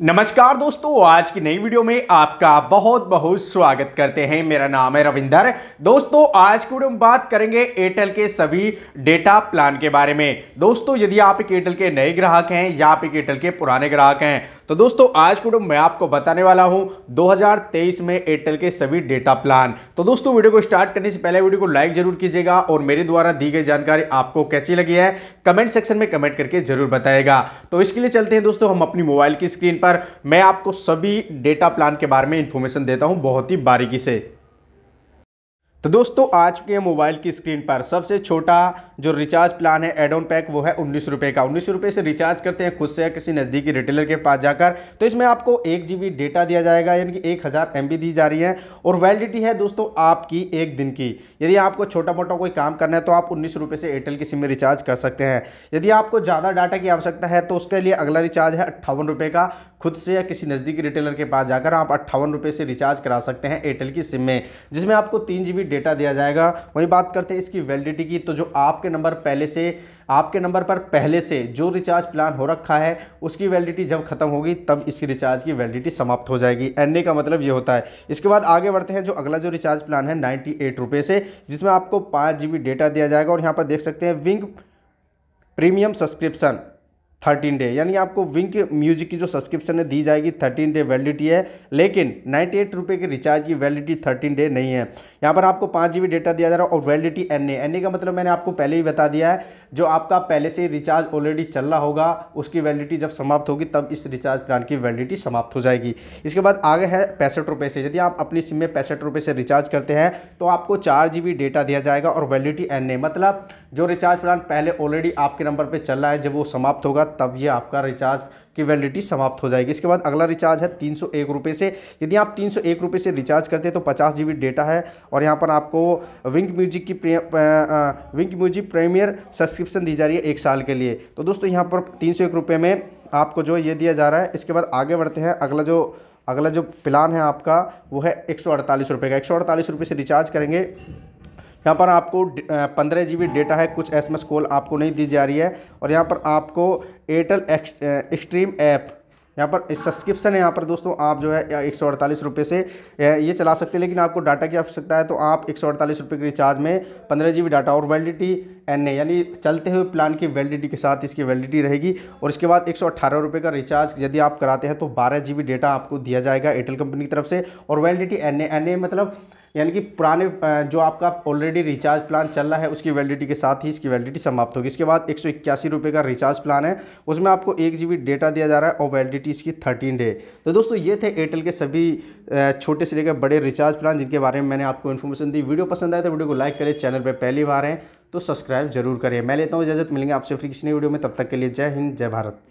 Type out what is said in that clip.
नमस्कार दोस्तों आज की नई वीडियो में आपका बहुत बहुत स्वागत करते हैं मेरा नाम है रविंदर दोस्तों आज की वीडियो में बात करेंगे एयरटेल के सभी डेटा प्लान के बारे में दोस्तों यदि आप एक एयरटेल के नए ग्राहक हैं या आप एक एयरटेल के पुराने ग्राहक हैं तो दोस्तों आज की वीडियो में मैं आपको बताने वाला हूँ दो में एयरटेल के सभी डेटा प्लान तो दोस्तों वीडियो को स्टार्ट करने से पहले वीडियो को लाइक जरूर कीजिएगा और मेरे द्वारा दी गई जानकारी आपको कैसी लगी है कमेंट सेक्शन में कमेंट करके जरूर बताएगा तो इसके लिए चलते हैं दोस्तों हम अपनी मोबाइल की स्क्रीन पर मैं आपको सभी डेटा प्लान के बारे में इन्फॉर्मेशन देता हूँ बहुत ही बारीकी से तो दोस्तों आज के मोबाइल की स्क्रीन पर सबसे छोटा जो रिचार्ज प्लान है एड ऑन पैक वो है उन्नीस रुपये का उन्नीस रुपये से रिचार्ज करते हैं खुद से या किसी नज़दीकी रिटेलर के पास जाकर तो इसमें आपको एक जी डेटा दिया जाएगा यानी कि एक हज़ार एम दी जा रही है और वैलिडिटी है दोस्तों आपकी एक दिन की यदि आपको छोटा मोटा कोई काम करना है तो आप उन्नीस रुपये से एयरटेल की सिम में रिचार्ज कर सकते हैं यदि आपको ज़्यादा डाटा की आवश्यकता है तो उसके लिए अगला रिचार्ज है अट्ठावन रुपये का खुद से या किसी नज़दीकी रिटेलर के पास जाकर आप अट्ठावन रुपये से रिचार्ज करा सकते हैं एयरटेल की सिम में जिसमें आपको तीन जी डेटा दिया जाएगा वही बात करते हैं इसकी वैलिडिटी की तो जो आपके नंबर पहले से आपके नंबर पर पहले से जो रिचार्ज प्लान हो रखा है उसकी वैलिडिटी जब खत्म होगी तब इसकी रिचार्ज की वैलिडिटी समाप्त हो जाएगी एन का मतलब ये होता है इसके बाद आगे बढ़ते हैं जो अगला जो रिचार्ज प्लान है नाइन्टी एट से जिसमें आपको पाँच जी बी डेटा दिया जाएगा और यहाँ पर देख सकते हैं Wynk premium subscription thirteen day यानी आपको विंक म्यूजिक की जो सब्सक्रिप्शन है दी जाएगी थर्टीन डे वैलिडिटी है लेकिन नाइन्टी एट रुपये के रिचार्ज की वैलिडिटी थर्टीन डे नहीं है यहाँ पर आपको पाँच जी डेटा दिया जा रहा है और validity N A N A का मतलब मैंने आपको पहले ही बता दिया है जो आपका पहले से रिचार्ज ऑलरेडी चल रहा होगा उसकी वैलिडिटी जब समाप्त होगी तब इस रिचार्ज प्लान की वैलिडिटी समाप्त हो जाएगी इसके बाद आगे है पैंसठ रुपये से यदि आप अपनी सिम में पैंसठ रुपये से रिचार्ज करते हैं तो आपको चार जी डेटा दिया जाएगा और वैलिडिटी एन ए मतलब जो रिचार्ज प्लान पहले ऑलरेडी आपके नंबर पर चल रहा है जब वो समाप्त होगा तब ये आपका रिचार्ज की वैलिडिटी समाप्त हो जाएगी इसके बाद अगला रिचार्ज है तीन सौ एक से यदि आप तीन सौ एक से रिचार्ज करते हैं तो पचास जी डेटा है और यहाँ पर आपको विंक म्यूजिक की विंक म्यूजिक प्रीमियर सब्सक्रिप्शन दी जा रही है एक साल के लिए तो दोस्तों यहाँ पर तीन सौ एक रुपये में आपको जो ये दिया जा रहा है इसके बाद आगे बढ़ते हैं अगला जो अगला जो प्लान है आपका वो है एक सौ अड़तालीस का एक सौ अड़तालीस से रिचार्ज करेंगे यहाँ पर आपको पंद्रह जी डेटा है कुछ एस कॉल आपको नहीं दी जा रही है और यहाँ पर आपको एयरटेल एक्सट्रीम ऐप यहाँ पर सब्सक्रिप्शन है यहाँ पर दोस्तों आप जो है एक सौ अड़तालीस रुपये से ये चला सकते हैं लेकिन आपको डाटा की आवश्यकता है तो आप एक सौ अड़तालीस रुपये के रिचार्ज में पंद्रह जी डाटा और वैलिडिटी एन यानी चलते हुए प्लान की वैलिडिटी के साथ इसकी वैलिडिटी रहेगी और इसके बाद एक सौ का रिचार्ज यदि आप कराते हैं तो बारह जी डेटा आपको दिया जाएगा एयरटेल कंपनी की तरफ से और वैलिडिटी एन एन मतलब यानी कि पुराने जो आपका ऑलरेडी रिचार्ज प्लान चल रहा है उसकी वैलिडिटी के साथ ही इसकी वैलिडिटी समाप्त होगी इसके बाद एक का रिचार्ज प्लान है उसमें आपको एक जी डेटा दिया जा रहा है और वैलिडिटी इसकी थर्टीन डे तो दोस्तों ये थे एयरटेल के सभी छोटे से लेकर बड़े रिचार्ज प्लान जिनके बारे में मैंने आपको इन्फॉर्मेशन दी वीडियो पसंद आए तो वीडियो को लाइक करें चैनल पर पहली बार हैं तो सब्सक्राइब जरूर करें मैं लेता हूँ इजाज़त मिलेंगे आपसे फिर किसी नई वीडियो में तब तक के लिए जय हिंद जय भारत